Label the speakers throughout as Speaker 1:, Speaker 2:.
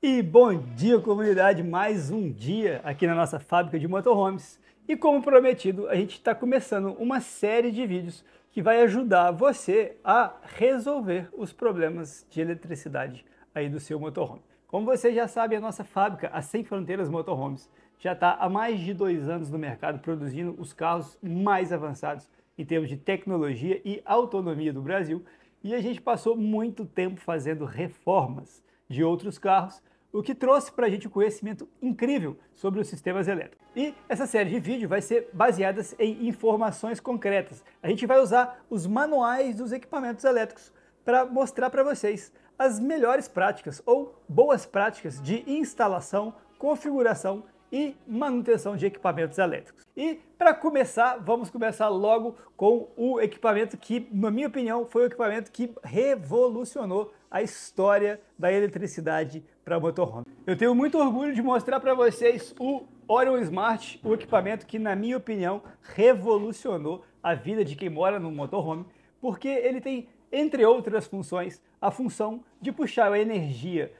Speaker 1: E bom dia, comunidade! Mais um dia aqui na nossa fábrica de motorhomes. E como prometido, a gente está começando uma série de vídeos que vai ajudar você a resolver os problemas de eletricidade aí do seu motorhome. Como você já sabe, a nossa fábrica, a Sem Fronteiras Motorhomes, já está há mais de dois anos no mercado produzindo os carros mais avançados em termos de tecnologia e autonomia do Brasil. E a gente passou muito tempo fazendo reformas de outros carros, o que trouxe para a gente um conhecimento incrível sobre os sistemas elétricos. E essa série de vídeo vai ser baseada em informações concretas. A gente vai usar os manuais dos equipamentos elétricos para mostrar para vocês as melhores práticas ou boas práticas de instalação, configuração e manutenção de equipamentos elétricos. E para começar, vamos começar logo com o equipamento que, na minha opinião, foi o equipamento que revolucionou a história da eletricidade para motorhome. Eu tenho muito orgulho de mostrar para vocês o Orion Smart, o equipamento que, na minha opinião, revolucionou a vida de quem mora no motorhome, porque ele tem, entre outras funções, a função de puxar a energia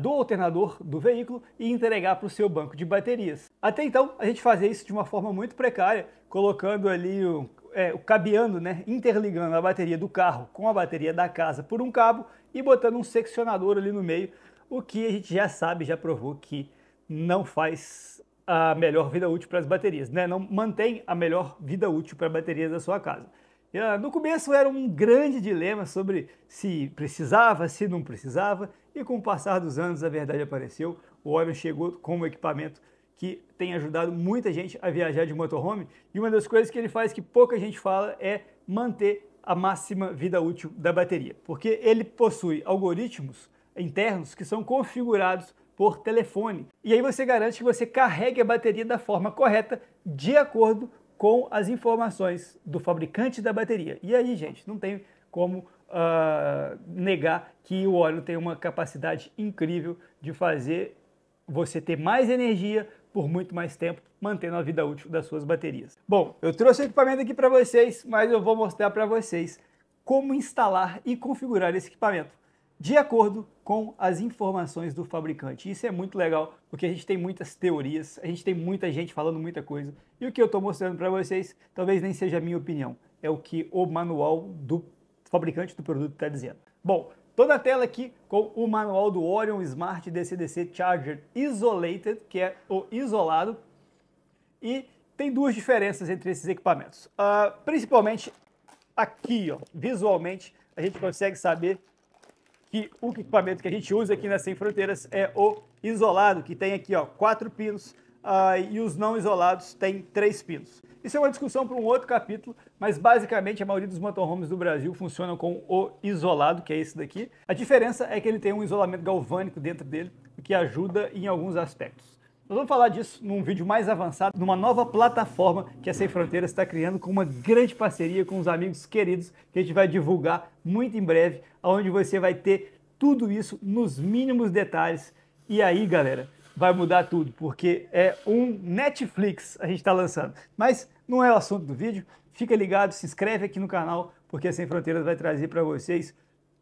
Speaker 1: do alternador do veículo e entregar para o seu banco de baterias. Até então, a gente fazia isso de uma forma muito precária, colocando ali o, é, o cabeando, né, interligando a bateria do carro com a bateria da casa por um cabo e botando um seccionador ali no meio, o que a gente já sabe, já provou que não faz a melhor vida útil para as baterias, né? Não mantém a melhor vida útil para baterias da sua casa. Ah, no começo era um grande dilema sobre se precisava, se não precisava, e com o passar dos anos a verdade apareceu. O Orion chegou como equipamento que tem ajudado muita gente a viajar de motorhome, e uma das coisas que ele faz que pouca gente fala é manter a máxima vida útil da bateria, porque ele possui algoritmos internos que são configurados por telefone. E aí você garante que você carregue a bateria da forma correta, de acordo com as informações do fabricante da bateria. E aí, gente, não tem como uh, negar que o óleo tem uma capacidade incrível de fazer você ter mais energia por muito mais tempo, mantendo a vida útil das suas baterias. Bom, eu trouxe o equipamento aqui para vocês, mas eu vou mostrar para vocês como instalar e configurar esse equipamento de acordo com as informações do fabricante. Isso é muito legal, porque a gente tem muitas teorias, a gente tem muita gente falando muita coisa, e o que eu estou mostrando para vocês talvez nem seja a minha opinião, é o que o manual do fabricante do produto está dizendo. Bom, Toda a tela aqui com o manual do Orion Smart DC-DC Charger Isolated, que é o isolado. E tem duas diferenças entre esses equipamentos. Uh, principalmente aqui, ó, visualmente, a gente consegue saber que o equipamento que a gente usa aqui na Sem Fronteiras é o isolado, que tem aqui ó, quatro pinos, uh, e os não isolados têm três pinos. Isso é uma discussão para um outro capítulo, mas basicamente a maioria dos motorhomes do Brasil funcionam com o isolado, que é esse daqui. A diferença é que ele tem um isolamento galvânico dentro dele, o que ajuda em alguns aspectos. Nós vamos falar disso num vídeo mais avançado, numa nova plataforma que a Sem Fronteiras está criando com uma grande parceria com os amigos queridos que a gente vai divulgar muito em breve, onde você vai ter tudo isso nos mínimos detalhes. E aí, galera, vai mudar tudo, porque é um Netflix a gente está lançando. Mas não é o assunto do vídeo. Fica ligado, se inscreve aqui no canal, porque a Sem Fronteiras vai trazer para vocês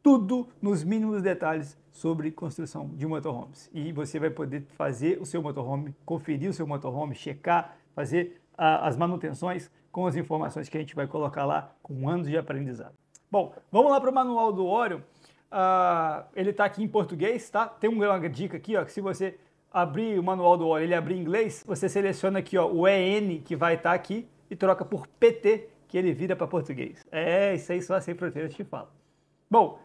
Speaker 1: tudo nos mínimos detalhes sobre construção de motorhomes. E você vai poder fazer o seu motorhome, conferir o seu motorhome, checar, fazer a, as manutenções com as informações que a gente vai colocar lá com anos de aprendizado. Bom, vamos lá para o manual do Orion. Uh, ele está aqui em português, tá? Tem uma dica aqui, ó, que se você abrir o manual do óleo, ele abrir em inglês, você seleciona aqui ó, o EN que vai estar tá aqui e troca por PT, que ele vira para português. É, isso aí só sem Sem Fronteiras te falo. Bom,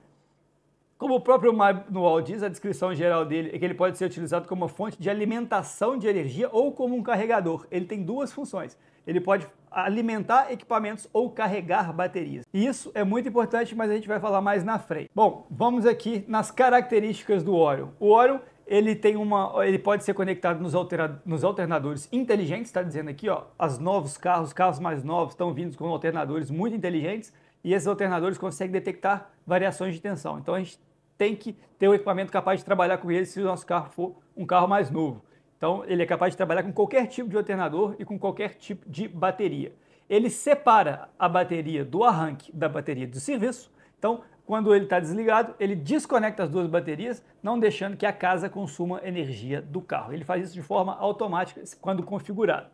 Speaker 1: como o próprio manual diz, a descrição geral dele é que ele pode ser utilizado como uma fonte de alimentação de energia ou como um carregador. Ele tem duas funções. Ele pode alimentar equipamentos ou carregar baterias. Isso é muito importante, mas a gente vai falar mais na frente. Bom, vamos aqui nas características do Orion. O Orion ele tem uma, ele pode ser conectado nos, altera, nos alternadores inteligentes, está dizendo aqui, ó, as novos carros, carros mais novos estão vindo com alternadores muito inteligentes e esses alternadores conseguem detectar variações de tensão. Então a gente tem que ter um equipamento capaz de trabalhar com ele se o nosso carro for um carro mais novo. Então ele é capaz de trabalhar com qualquer tipo de alternador e com qualquer tipo de bateria. Ele separa a bateria do arranque da bateria do serviço. Então quando ele está desligado, ele desconecta as duas baterias, não deixando que a casa consuma energia do carro. Ele faz isso de forma automática quando configurado.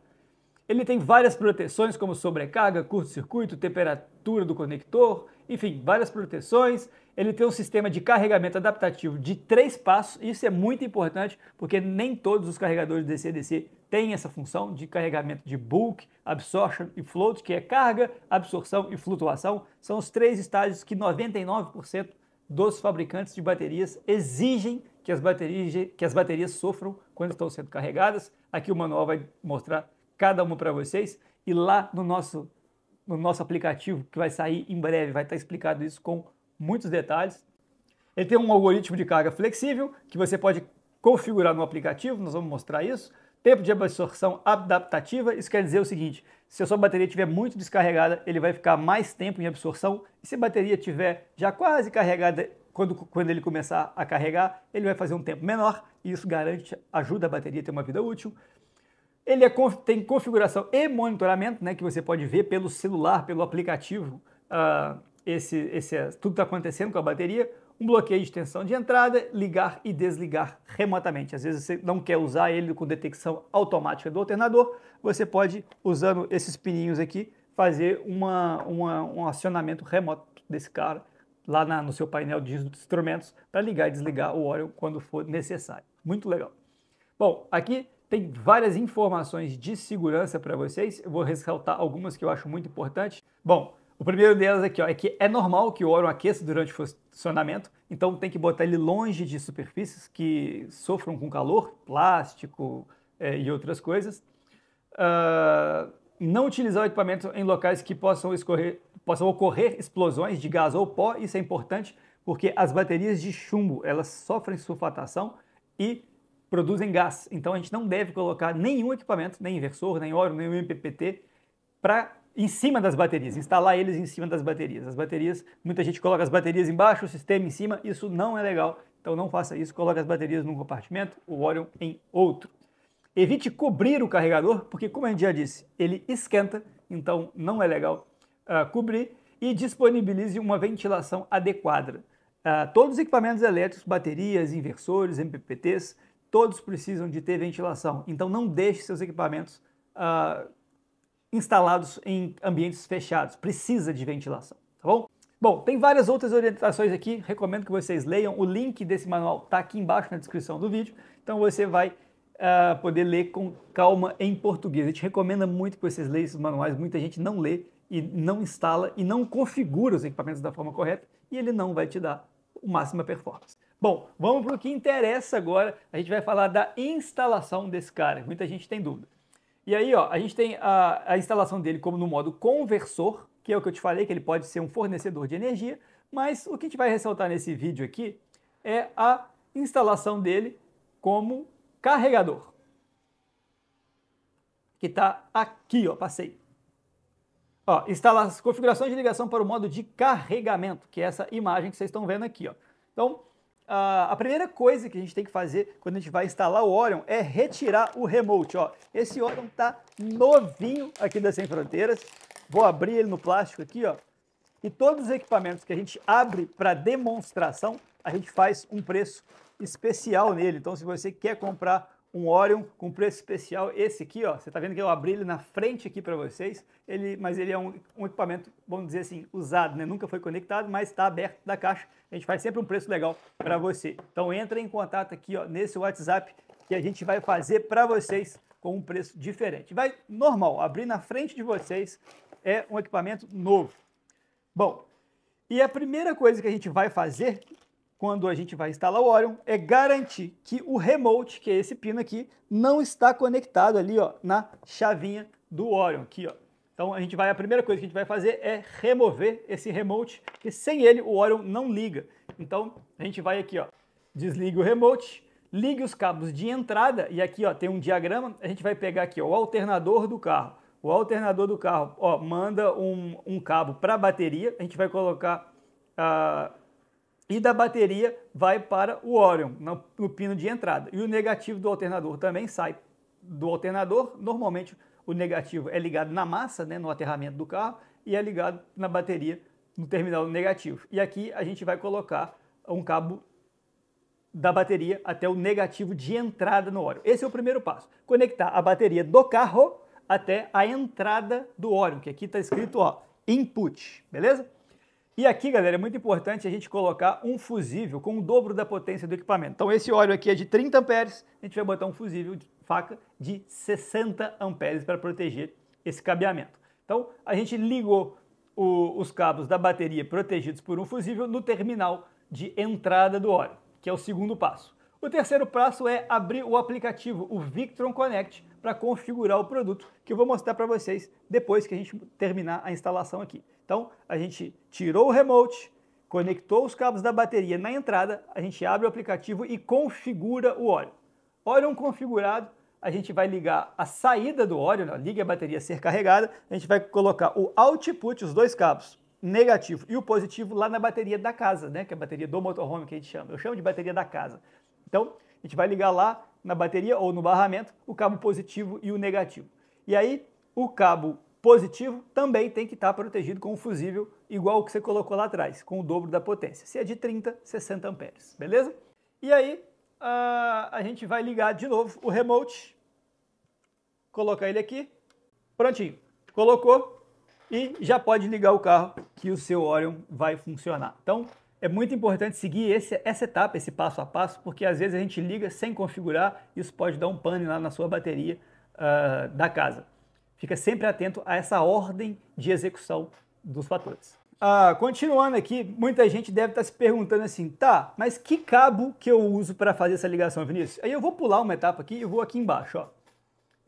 Speaker 1: Ele tem várias proteções, como sobrecarga, curto-circuito, temperatura do conector, enfim, várias proteções. Ele tem um sistema de carregamento adaptativo de três passos. Isso é muito importante porque nem todos os carregadores DC-DC tem essa função de carregamento de bulk, absorption e float, que é carga, absorção e flutuação. São os três estágios que 99% dos fabricantes de baterias exigem que as, baterias, que as baterias sofram quando estão sendo carregadas. Aqui o manual vai mostrar cada uma para vocês. E lá no nosso, no nosso aplicativo, que vai sair em breve, vai estar explicado isso com muitos detalhes. Ele tem um algoritmo de carga flexível que você pode configurar no aplicativo, nós vamos mostrar isso. Tempo de absorção adaptativa, isso quer dizer o seguinte, se a sua bateria estiver muito descarregada, ele vai ficar mais tempo em absorção, e se a bateria estiver já quase carregada, quando, quando ele começar a carregar, ele vai fazer um tempo menor, e isso garante, ajuda a bateria a ter uma vida útil. Ele é, tem configuração e monitoramento, né, que você pode ver pelo celular, pelo aplicativo, uh, esse, esse, tudo está acontecendo com a bateria um bloqueio de tensão de entrada, ligar e desligar remotamente. Às vezes você não quer usar ele com detecção automática do alternador, você pode, usando esses pininhos aqui, fazer uma, uma um acionamento remoto desse cara lá na, no seu painel de instrumentos para ligar e desligar o óleo quando for necessário. Muito legal. Bom, aqui tem várias informações de segurança para vocês. Eu vou ressaltar algumas que eu acho muito importantes. Bom, o primeiro delas aqui ó, é que é normal que o órgão aqueça durante o funcionamento, então tem que botar ele longe de superfícies que sofram com calor, plástico é, e outras coisas. Uh, não utilizar o equipamento em locais que possam, escorrer, possam ocorrer explosões de gás ou pó, isso é importante porque as baterias de chumbo elas sofrem sulfatação e produzem gás. Então a gente não deve colocar nenhum equipamento, nem inversor, nem óleo, nem MPPT, para em cima das baterias, instalar eles em cima das baterias. As baterias, muita gente coloca as baterias embaixo, o sistema em cima, isso não é legal. Então não faça isso, coloque as baterias num compartimento, o óleo em outro. Evite cobrir o carregador, porque como a gente já disse, ele esquenta, então não é legal uh, cobrir. E disponibilize uma ventilação adequada. Uh, todos os equipamentos elétricos, baterias, inversores, MPPTs, todos precisam de ter ventilação. Então não deixe seus equipamentos uh, instalados em ambientes fechados. Precisa de ventilação, tá bom? Bom, tem várias outras orientações aqui, recomendo que vocês leiam. O link desse manual está aqui embaixo na descrição do vídeo, então você vai uh, poder ler com calma em português. a gente recomenda muito que vocês leiam esses manuais, muita gente não lê e não instala e não configura os equipamentos da forma correta e ele não vai te dar o máxima performance. Bom, vamos para o que interessa agora. A gente vai falar da instalação desse cara. Muita gente tem dúvida. E aí, ó, a gente tem a, a instalação dele como no modo conversor, que é o que eu te falei, que ele pode ser um fornecedor de energia, mas o que a gente vai ressaltar nesse vídeo aqui é a instalação dele como carregador. Que está aqui, ó, passei. Ó, instala configurações de ligação para o modo de carregamento, que é essa imagem que vocês estão vendo aqui. Ó. Então, a primeira coisa que a gente tem que fazer quando a gente vai instalar o Orion é retirar o remote. Ó, esse Orion tá novinho aqui da Sem Fronteiras. Vou abrir ele no plástico aqui, ó. E todos os equipamentos que a gente abre para demonstração, a gente faz um preço especial nele. Então, se você quer comprar um Orion com preço especial. Esse aqui, ó, você tá vendo que eu abri ele na frente aqui para vocês. Ele, mas ele é um, um, equipamento, vamos dizer assim, usado, né? Nunca foi conectado, mas está aberto da caixa. A gente faz sempre um preço legal para você. Então entra em contato aqui, ó, nesse WhatsApp que a gente vai fazer para vocês com um preço diferente. Vai normal, abrir na frente de vocês é um equipamento novo. Bom, e a primeira coisa que a gente vai fazer quando a gente vai instalar o Orion é garantir que o remote, que é esse pino aqui, não está conectado ali ó, na chavinha do Orion aqui. Ó. Então a gente vai, a primeira coisa que a gente vai fazer é remover esse remote, porque sem ele o Orion não liga. Então a gente vai aqui, ó, desliga o remote, ligue os cabos de entrada e aqui ó, tem um diagrama, a gente vai pegar aqui ó, o alternador do carro. O alternador do carro ó, manda um, um cabo para a bateria, a gente vai colocar... Uh, e da bateria vai para o Orion, no, no pino de entrada. E o negativo do alternador também sai do alternador. Normalmente o negativo é ligado na massa, né, no aterramento do carro, e é ligado na bateria no terminal negativo. E aqui a gente vai colocar um cabo da bateria até o negativo de entrada no óleo Esse é o primeiro passo. Conectar a bateria do carro até a entrada do óleo que aqui está escrito ó, input, beleza? E aqui, galera, é muito importante a gente colocar um fusível com o dobro da potência do equipamento. Então esse óleo aqui é de 30 amperes, a gente vai botar um fusível de faca de 60 amperes para proteger esse cabeamento. Então a gente ligou o, os cabos da bateria protegidos por um fusível no terminal de entrada do óleo, que é o segundo passo. O terceiro passo é abrir o aplicativo, o Victron Connect, para configurar o produto, que eu vou mostrar para vocês depois que a gente terminar a instalação aqui. Então, a gente tirou o remote, conectou os cabos da bateria na entrada, a gente abre o aplicativo e configura o óleo. Orion configurado, a gente vai ligar a saída do óleo, né? liga a bateria a ser carregada, a gente vai colocar o output, os dois cabos, negativo e o positivo lá na bateria da casa, né? que é a bateria do motorhome que a gente chama. Eu chamo de bateria da casa. Então, a gente vai ligar lá na bateria ou no barramento o cabo positivo e o negativo. E aí o cabo positivo também tem que estar protegido com o fusível igual o que você colocou lá atrás, com o dobro da potência. Se é de 30, 60 amperes, beleza? E aí a gente vai ligar de novo o remote, colocar ele aqui, prontinho. Colocou e já pode ligar o carro que o seu Orion vai funcionar. Então, é muito importante seguir esse, essa etapa, esse passo a passo, porque às vezes a gente liga sem configurar, e isso pode dar um pane lá na sua bateria uh, da casa. Fica sempre atento a essa ordem de execução dos fatores. Uh, continuando aqui, muita gente deve estar tá se perguntando assim, tá, mas que cabo que eu uso para fazer essa ligação, Vinícius? Aí eu vou pular uma etapa aqui e vou aqui embaixo, ó.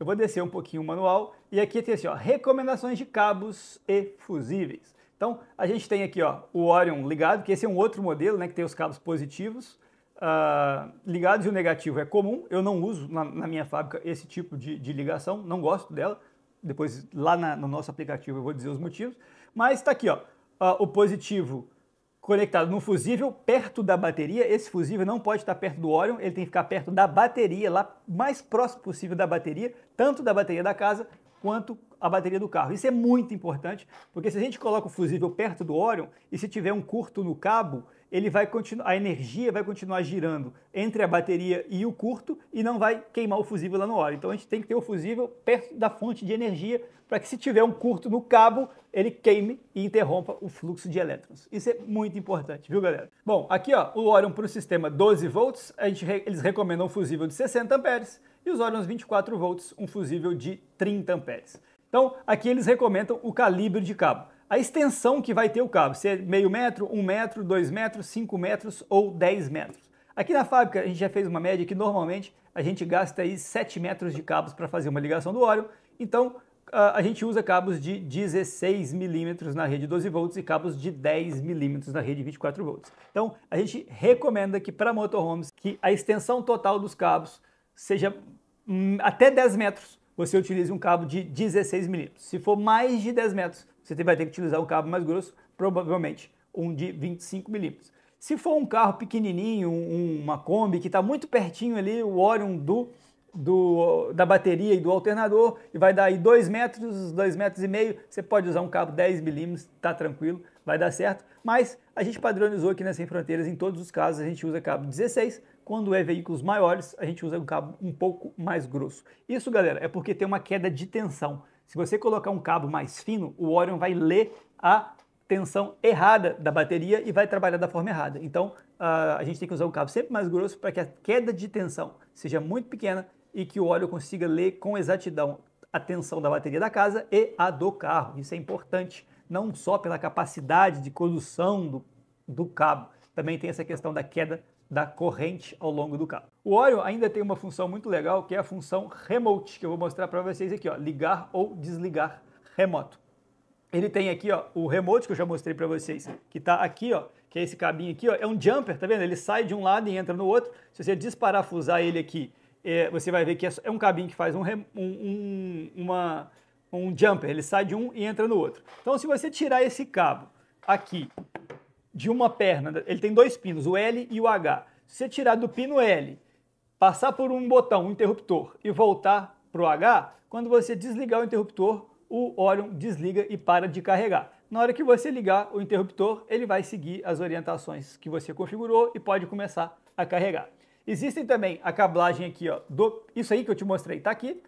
Speaker 1: Eu vou descer um pouquinho o manual e aqui tem assim, ó, recomendações de cabos e fusíveis. Então, a gente tem aqui ó, o Orion ligado, que esse é um outro modelo, né, que tem os cabos positivos uh, ligados e o negativo é comum. Eu não uso na, na minha fábrica esse tipo de, de, ligação, não gosto dela. Depois, lá na, no nosso aplicativo, eu vou dizer os motivos. Mas está aqui ó, uh, o positivo conectado no fusível perto da bateria. Esse fusível não pode estar perto do Orion, ele tem que ficar perto da bateria, lá mais próximo possível da bateria, tanto da bateria da casa quanto a bateria do carro. Isso é muito importante, porque se a gente coloca o fusível perto do óleo e se tiver um curto no cabo, ele vai continuar, a energia vai continuar girando entre a bateria e o curto e não vai queimar o fusível lá no óleo. Então a gente tem que ter o fusível perto da fonte de energia para que se tiver um curto no cabo, ele queime e interrompa o fluxo de elétrons. Isso é muito importante, viu, galera? Bom, aqui ó, o óleo para o sistema 12 volts, a gente, eles recomendam um fusível de 60 amperes e os óleos 24 volts, um fusível de 30 amperes. Então, aqui eles recomendam o calibre de cabo. A extensão que vai ter o cabo, se é meio metro, um metro, dois metros, cinco metros ou 10 metros. Aqui na fábrica a gente já fez uma média que normalmente a gente gasta aí 7 metros de cabos para fazer uma ligação do óleo então a gente usa cabos de 16 milímetros na rede 12 volts e cabos de 10 milímetros na rede 24 volts. Então a gente recomenda que para motorhomes que a extensão total dos cabos seja hum, até 10 metros, você utilize um cabo de 16 milímetros. Se for mais de 10 metros, você vai ter que utilizar um cabo mais grosso, provavelmente um de 25 milímetros. Se for um carro pequenininho, um, uma Kombi, que está muito pertinho ali, o Orion do, do, da bateria e do alternador, e vai dar aí 2 metros, 2 metros e meio, você pode usar um cabo 10 milímetros, está tranquilo, vai dar certo. Mas a gente padronizou aqui nas Sem Fronteiras, em todos os casos, a gente usa cabo 16 quando é veículos maiores, a gente usa um cabo um pouco mais grosso. Isso, galera, é porque tem uma queda de tensão. Se você colocar um cabo mais fino, o Orion vai ler a tensão errada da bateria e vai trabalhar da forma errada. Então, a gente tem que usar um cabo sempre mais grosso para que a queda de tensão seja muito pequena e que o óleo consiga ler com exatidão a tensão da bateria da casa e a do carro. Isso é importante, não só pela capacidade de condução do, do cabo, também tem essa questão da queda da corrente ao longo do cabo. O óleo ainda tem uma função muito legal, que é a função remote, que eu vou mostrar para vocês aqui, ó, ligar ou desligar remoto. Ele tem aqui ó, o remote que eu já mostrei para vocês, que está aqui, ó, que é esse cabinho aqui, ó, é um jumper, tá vendo? Ele sai de um lado e entra no outro. Se você desparafusar ele aqui, é, você vai ver que é, é um cabinho que faz um, um, um, uma, um jumper, ele sai de um e entra no outro. Então se você tirar esse cabo aqui de uma perna, ele tem dois pinos, o L e o H. Se você tirar do pino L, passar por um botão, um interruptor, e voltar para o H, quando você desligar o interruptor, o Orion desliga e para de carregar. Na hora que você ligar o interruptor, ele vai seguir as orientações que você configurou e pode começar a carregar. Existem também a cablagem aqui, ó, do, isso aí que eu te mostrei está aqui.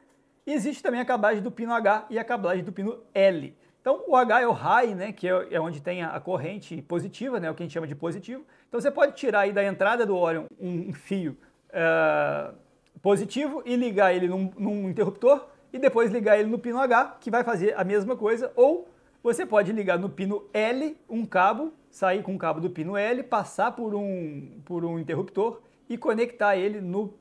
Speaker 1: existe também a cablagem do pino H e a cablagem do pino L. Então, o H é o high, né, que é, é onde tem a corrente positiva, né, o que a gente chama de positivo. Então, você pode tirar aí da entrada do óleo um fio uh, positivo e ligar ele num, num interruptor e depois ligar ele no pino H, que vai fazer a mesma coisa, ou você pode ligar no pino L um cabo, sair com o cabo do pino L, passar por um, por um interruptor e conectar ele no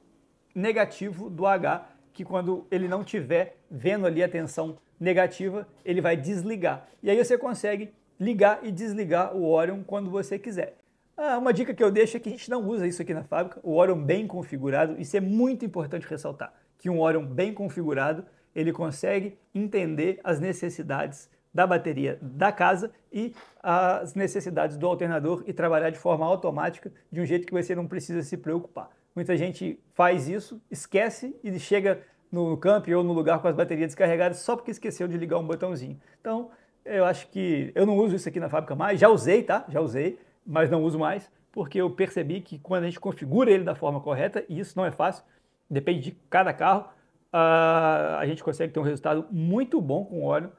Speaker 1: negativo do H, que quando ele não tiver vendo ali a tensão negativa, ele vai desligar. E aí você consegue ligar e desligar o Orion quando você quiser. Ah, uma dica que eu deixo é que a gente não usa isso aqui na fábrica, o Orion bem configurado, isso é muito importante ressaltar, que um Orion bem configurado, ele consegue entender as necessidades da bateria da casa e as necessidades do alternador e trabalhar de forma automática, de um jeito que você não precisa se preocupar. Muita gente faz isso, esquece e chega no camp ou no lugar com as baterias descarregadas só porque esqueceu de ligar um botãozinho. Então, eu acho que eu não uso isso aqui na fábrica mais, já usei, tá? Já usei, mas não uso mais, porque eu percebi que quando a gente configura ele da forma correta, e isso não é fácil, depende de cada carro, a, a gente consegue ter um resultado muito bom com óleo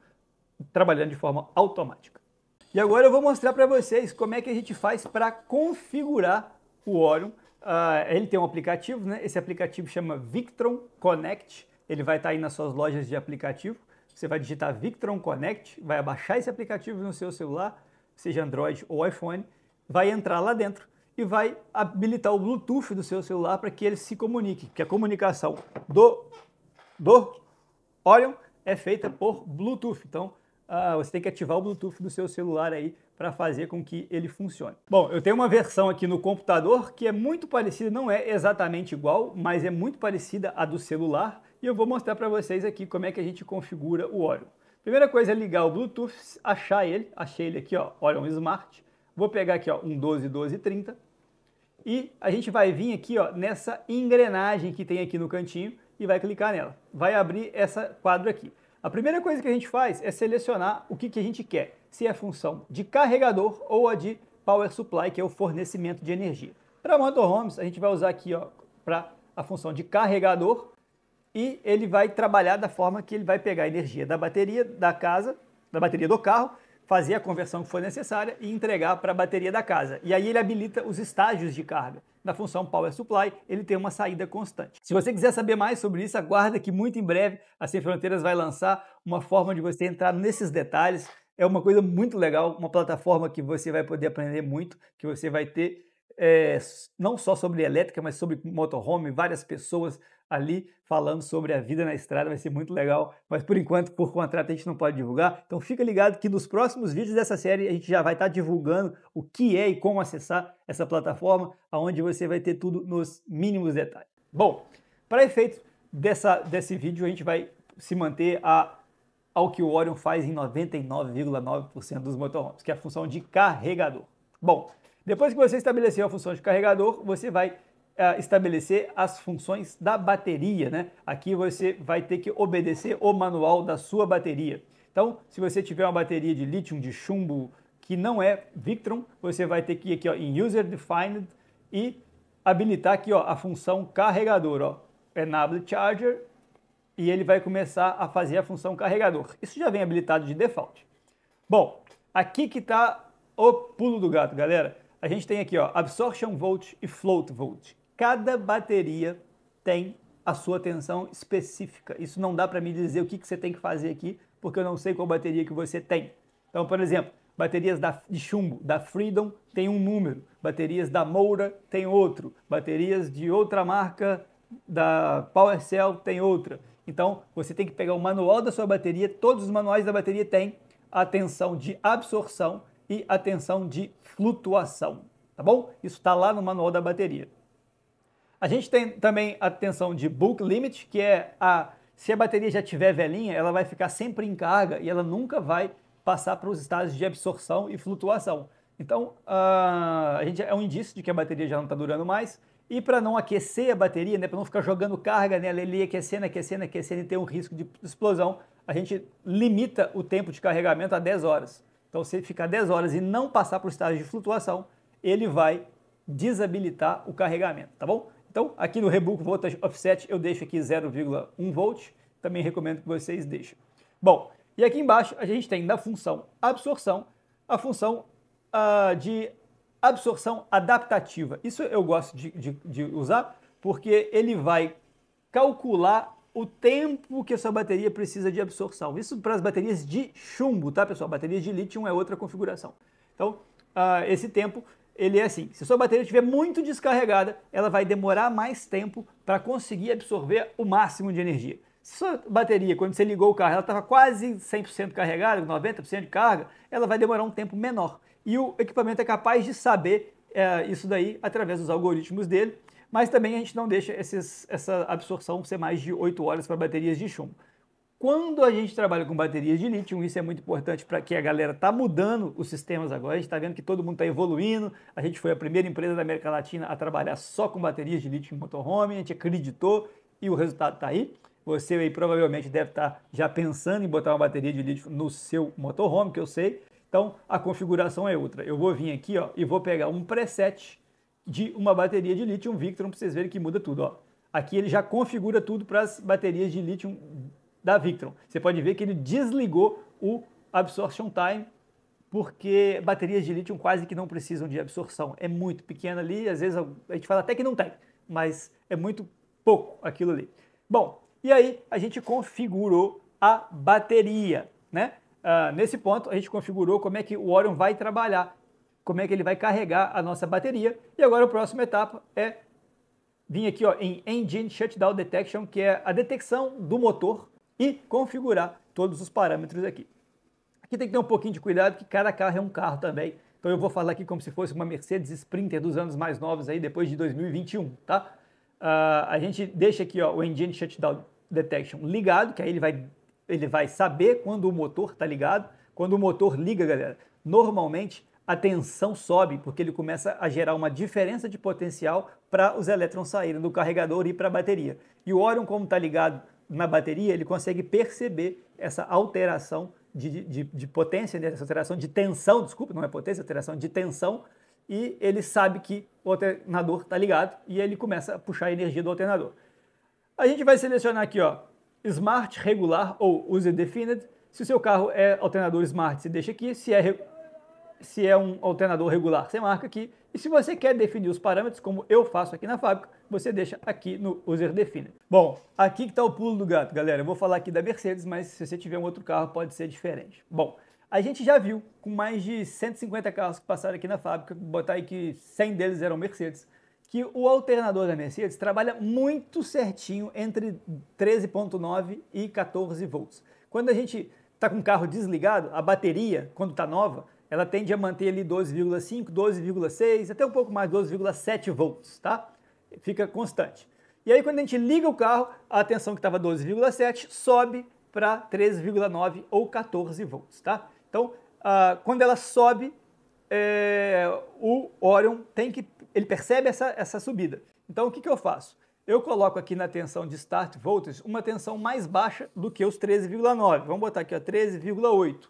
Speaker 1: trabalhando de forma automática. E agora eu vou mostrar para vocês como é que a gente faz para configurar o óleo Uh, ele tem um aplicativo, né? Esse aplicativo chama Victron Connect. Ele vai estar tá aí nas suas lojas de aplicativo. Você vai digitar Victron Connect, vai abaixar esse aplicativo no seu celular, seja Android ou iPhone, vai entrar lá dentro e vai habilitar o Bluetooth do seu celular para que ele se comunique, que a comunicação do do Orion é feita por Bluetooth. Então, uh, você tem que ativar o Bluetooth do seu celular aí para fazer com que ele funcione. Bom, eu tenho uma versão aqui no computador que é muito parecida, não é exatamente igual, mas é muito parecida à do celular e eu vou mostrar para vocês aqui como é que a gente configura o Orion. Primeira coisa é ligar o Bluetooth, achar ele, achei ele aqui, ó, Orion Smart. Vou pegar aqui, ó, um 121230 e a gente vai vir aqui, ó, nessa engrenagem que tem aqui no cantinho e vai clicar nela. Vai abrir essa quadro aqui. A primeira coisa que a gente faz é selecionar o que, que a gente quer se é função de carregador ou a de power supply, que é o fornecimento de energia. Para motorhomes, a gente vai usar aqui para a função de carregador e ele vai trabalhar da forma que ele vai pegar a energia da bateria da casa, da bateria do carro, fazer a conversão que for necessária e entregar para a bateria da casa. E aí ele habilita os estágios de carga. Na função Power Supply, ele tem uma saída constante. Se você quiser saber mais sobre isso, aguarda que muito em breve a Sem Fronteiras vai lançar uma forma de você entrar nesses detalhes, é uma coisa muito legal, uma plataforma que você vai poder aprender muito, que você vai ter é, não só sobre elétrica, mas sobre motorhome, várias pessoas ali falando sobre a vida na estrada, vai ser muito legal. Mas por enquanto, por contrato, a gente não pode divulgar. Então fica ligado que nos próximos vídeos dessa série a gente já vai estar tá divulgando o que é e como acessar essa plataforma, aonde você vai ter tudo nos mínimos detalhes. Bom, para efeito dessa, desse vídeo, a gente vai se manter a ao que o Orion faz em 99,9% dos motorhomes, que é a função de carregador. Bom, depois que você estabeleceu a função de carregador, você vai eh, estabelecer as funções da bateria, né? Aqui você vai ter que obedecer o manual da sua bateria. Então, se você tiver uma bateria de lítio, de chumbo, que não é Victron, você vai ter que ir aqui ó, em User Defined e habilitar aqui ó, a função carregador, ó, Enable Charger e ele vai começar a fazer a função carregador. Isso já vem habilitado de default. Bom, aqui que está o pulo do gato, galera. A gente tem aqui ó, absorption volt e float volt. Cada bateria tem a sua tensão específica. Isso não dá para me dizer o que, que você tem que fazer aqui, porque eu não sei qual bateria que você tem. Então, por exemplo, baterias da, de chumbo da Freedom tem um número, baterias da Moura tem outro, baterias de outra marca da PowerCell tem outra. Então, você tem que pegar o manual da sua bateria, todos os manuais da bateria têm a tensão de absorção e a tensão de flutuação, tá bom? Isso está lá no manual da bateria. A gente tem também a tensão de bulk limit, que é a se a bateria já tiver velhinha, ela vai ficar sempre em carga e ela nunca vai passar para os estados de absorção e flutuação. Então, a gente, é um indício de que a bateria já não está durando mais. E para não aquecer a bateria, né, para não ficar jogando carga nela, né, ele aquecendo, aquecendo, aquecendo e ter um risco de explosão, a gente limita o tempo de carregamento a 10 horas. Então, se ele ficar 10 horas e não passar para o estágio de flutuação, ele vai desabilitar o carregamento, tá bom? Então, aqui no Rebook Voltage Offset eu deixo aqui 0,1 volt, também recomendo que vocês deixem. Bom, e aqui embaixo a gente tem da função absorção a função uh, de absorção adaptativa. Isso eu gosto de, de, de, usar porque ele vai calcular o tempo que a sua bateria precisa de absorção. Isso para as baterias de chumbo, tá, pessoal? Baterias de lítio é outra configuração. Então, uh, esse tempo ele é assim. Se sua bateria estiver muito descarregada, ela vai demorar mais tempo para conseguir absorver o máximo de energia. Se sua bateria, quando você ligou o carro, ela estava quase 100% carregada, 90% de carga, ela vai demorar um tempo menor e o equipamento é capaz de saber é, isso daí através dos algoritmos dele, mas também a gente não deixa esses, essa absorção ser mais de 8 horas para baterias de chumbo. Quando a gente trabalha com baterias de lítio, isso é muito importante para que a galera está mudando os sistemas agora. A gente está vendo que todo mundo está evoluindo. A gente foi a primeira empresa da América Latina a trabalhar só com baterias de lítio em motorhome. A gente acreditou e o resultado está aí. Você aí provavelmente deve estar tá já pensando em botar uma bateria de lítio no seu motorhome, que eu sei. Então a configuração é outra. Eu vou vir aqui ó, e vou pegar um preset de uma bateria de lítio Victron para vocês verem que muda tudo. Ó. Aqui ele já configura tudo para as baterias de lítio da Victron. Você pode ver que ele desligou o absorption time porque baterias de lítio quase que não precisam de absorção. É muito pequena ali, às vezes a gente fala até que não tem, mas é muito pouco aquilo ali. Bom, e aí a gente configurou a bateria, né? Ah, nesse ponto, a gente configurou como é que o Orion vai trabalhar, como é que ele vai carregar a nossa bateria. E agora a próxima etapa é vir aqui ó, em Engine Shutdown Detection, que é a detecção do motor e configurar todos os parâmetros aqui. Aqui tem que ter um pouquinho de cuidado, que cada carro é um carro também. Então eu vou falar aqui como se fosse uma Mercedes Sprinter dos anos mais novos aí, depois de 2021, tá? Uh, a gente deixa aqui ó, o Engine Shutdown Detection ligado, que aí ele vai ele vai saber quando o motor está ligado. Quando o motor liga, galera, normalmente a tensão sobe, porque ele começa a gerar uma diferença de potencial para os elétrons saírem do carregador e para a bateria. E o óleo como está ligado na bateria, ele consegue perceber essa alteração de, de, de potência, né? essa alteração de tensão, desculpa, não é potência, alteração de tensão, e ele sabe que o alternador está ligado e ele começa a puxar a energia do alternador. A gente vai selecionar aqui, ó, Smart, regular ou User Defined. Se o seu carro é alternador Smart, você deixa aqui. Se é, se é um alternador regular, você marca aqui. E se você quer definir os parâmetros, como eu faço aqui na fábrica, você deixa aqui no User Defined. Bom, aqui que está o pulo do gato, galera. Eu vou falar aqui da Mercedes, mas se você tiver um outro carro, pode ser diferente. Bom, a gente já viu com mais de 150 carros que passaram aqui na fábrica, botar aí que 100 deles eram Mercedes que o alternador da Mercedes trabalha muito certinho entre 13.9 e 14 volts. Quando a gente está com o carro desligado, a bateria, quando está nova, ela tende a manter ali 12,5, 12,6, até um pouco mais, 12,7 volts, tá? Fica constante. E aí quando a gente liga o carro, a tensão que estava 12,7 sobe para 13,9 ou 14 volts, tá? Então, ah, quando ela sobe, é, o Orion tem que ele percebe essa, essa subida. Então o que, que eu faço? Eu coloco aqui na tensão de start voltage uma tensão mais baixa do que os 13,9. Vamos botar aqui 13,8.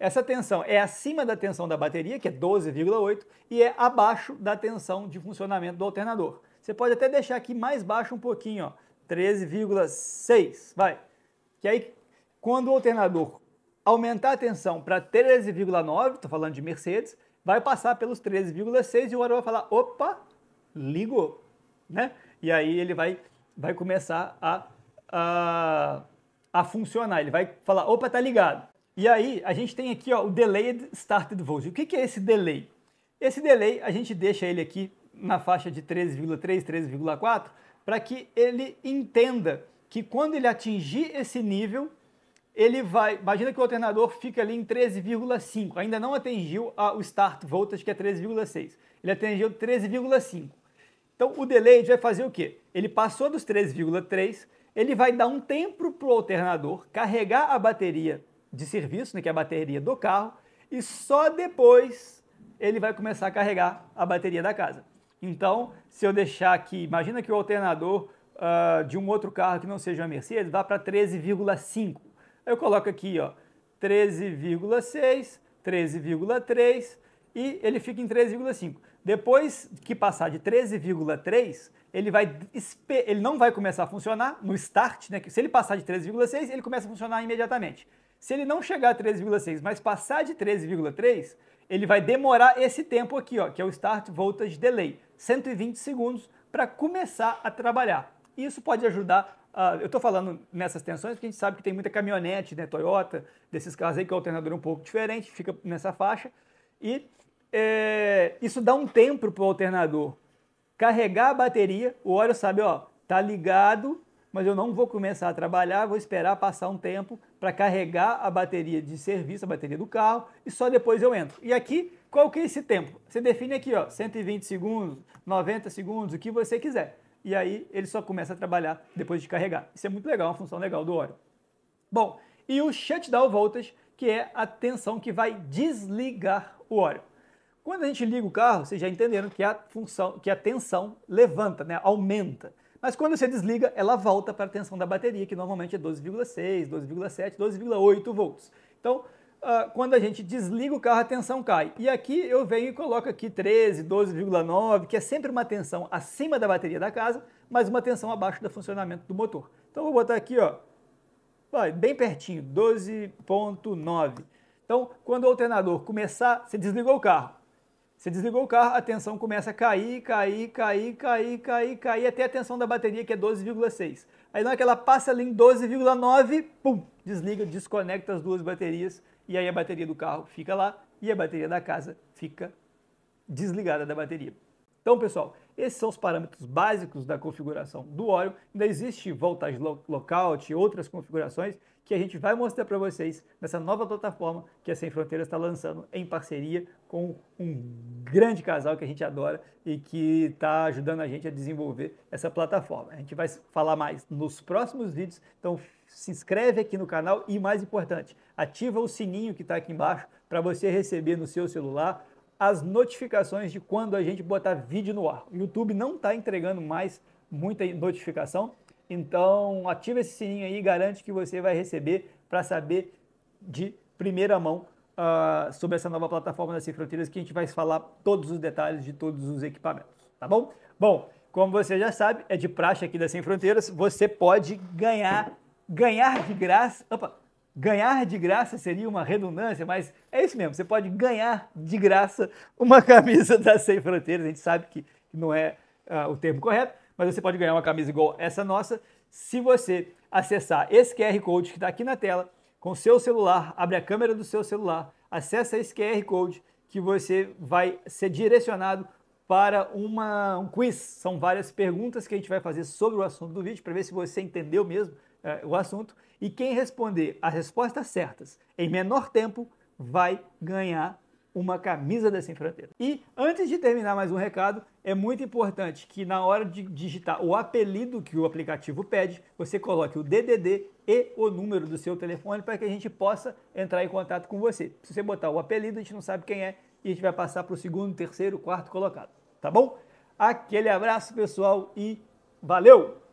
Speaker 1: Essa tensão é acima da tensão da bateria, que é 12,8, e é abaixo da tensão de funcionamento do alternador. Você pode até deixar aqui mais baixo um pouquinho, ó, 13,6, vai. Que aí, quando o alternador aumentar a tensão para 13,9, estou falando de Mercedes, vai passar pelos 13,6 e o Aroa vai falar, opa, ligou, né? E aí ele vai, vai começar a, a, a funcionar, ele vai falar, opa, tá ligado. E aí a gente tem aqui ó, o Delayed Started Voltage. O que, que é esse delay? Esse delay a gente deixa ele aqui na faixa de 13,3, 13,4, para que ele entenda que quando ele atingir esse nível, ele vai. Imagina que o alternador fica ali em 13,5. Ainda não atingiu a, o start voltage, que é 13,6. Ele atingiu 13,5. Então o delay vai fazer o quê? Ele passou dos 13,3, ele vai dar um tempo para o alternador carregar a bateria de serviço, né, que é a bateria do carro, e só depois ele vai começar a carregar a bateria da casa. Então, se eu deixar aqui, imagina que o alternador uh, de um outro carro que não seja uma Mercedes vá para 13,5 eu coloco aqui, ó, 13,6, 13,3 e ele fica em 13,5. Depois que passar de 13,3, ele vai ele não vai começar a funcionar no start, né? Se ele passar de 13,6, ele começa a funcionar imediatamente. Se ele não chegar a 13,6, mas passar de 13,3, ele vai demorar esse tempo aqui, ó, que é o Start Voltage Delay, 120 segundos, para começar a trabalhar. Isso pode ajudar ah, eu estou falando nessas tensões porque a gente sabe que tem muita caminhonete, né, Toyota, desses carros aí que o alternador é um pouco diferente, fica nessa faixa. E é, isso dá um tempo para o alternador carregar a bateria. O óleo sabe, ó, tá ligado, mas eu não vou começar a trabalhar, vou esperar passar um tempo para carregar a bateria de serviço, a bateria do carro, e só depois eu entro. E aqui, qual que é esse tempo? Você define aqui, ó, 120 segundos, 90 segundos, o que você quiser e aí ele só começa a trabalhar depois de carregar. Isso é muito legal, uma função legal do Oreo. Bom, e o shutdown voltage, que é a tensão que vai desligar o Oreo. Quando a gente liga o carro, vocês já entenderam que a função, que a tensão levanta, né, aumenta. Mas quando você desliga, ela volta para a tensão da bateria, que normalmente é 12,6, 12,7, 12,8 volts. Então, ah, quando a gente desliga o carro, a tensão cai. E aqui eu venho e coloco aqui 13, 12,9, que é sempre uma tensão acima da bateria da casa, mas uma tensão abaixo do funcionamento do motor. Então vou botar aqui, ó, vai, bem pertinho, 12,9. Então, quando o alternador começar, você desligou o carro. Você desligou o carro, a tensão começa a cair, cair, cair, cair, cair, cair, até a tensão da bateria, que é 12,6. Aí na hora que ela passa ali em 12,9, pum, desliga, desconecta as duas baterias e aí a bateria do carro fica lá e a bateria da casa fica desligada da bateria. Então, pessoal, esses são os parâmetros básicos da configuração do óleo. Ainda existe voltagem lockout e outras configurações que a gente vai mostrar para vocês nessa nova plataforma que a Sem Fronteiras está lançando em parceria com um grande casal que a gente adora e que está ajudando a gente a desenvolver essa plataforma. A gente vai falar mais nos próximos vídeos, então se inscreve aqui no canal e, mais importante, ativa o sininho que está aqui embaixo para você receber no seu celular as notificações de quando a gente botar vídeo no ar. O YouTube não está entregando mais muita notificação, então ativa esse sininho aí e garante que você vai receber para saber de primeira mão uh, sobre essa nova plataforma da Fronteiras que a gente vai falar todos os detalhes de todos os equipamentos, tá bom? Bom, como você já sabe, é de praxe aqui da Sem Fronteiras, você pode ganhar ganhar de graça. Opa, ganhar de graça seria uma redundância, mas é isso mesmo. Você pode ganhar de graça uma camisa da Sem Fronteiras. A gente sabe que não é uh, o termo correto, mas você pode ganhar uma camisa igual essa nossa se você acessar esse QR Code que está aqui na tela com seu celular, abre a câmera do seu celular, acessa esse QR Code que você vai ser direcionado para uma, um quiz. São várias perguntas que a gente vai fazer sobre o assunto do vídeo para ver se você entendeu mesmo eh, o assunto. E quem responder as respostas certas em menor tempo vai ganhar uma camisa da Sem Fronteira. E antes de terminar mais um recado, é muito importante que na hora de digitar o apelido que o aplicativo pede, você coloque o DDD e o número do seu telefone para que a gente possa entrar em contato com você. Se você botar o apelido, a gente não sabe quem é e a gente vai passar para o segundo, terceiro, quarto colocado, tá bom? Aquele abraço, pessoal, e valeu!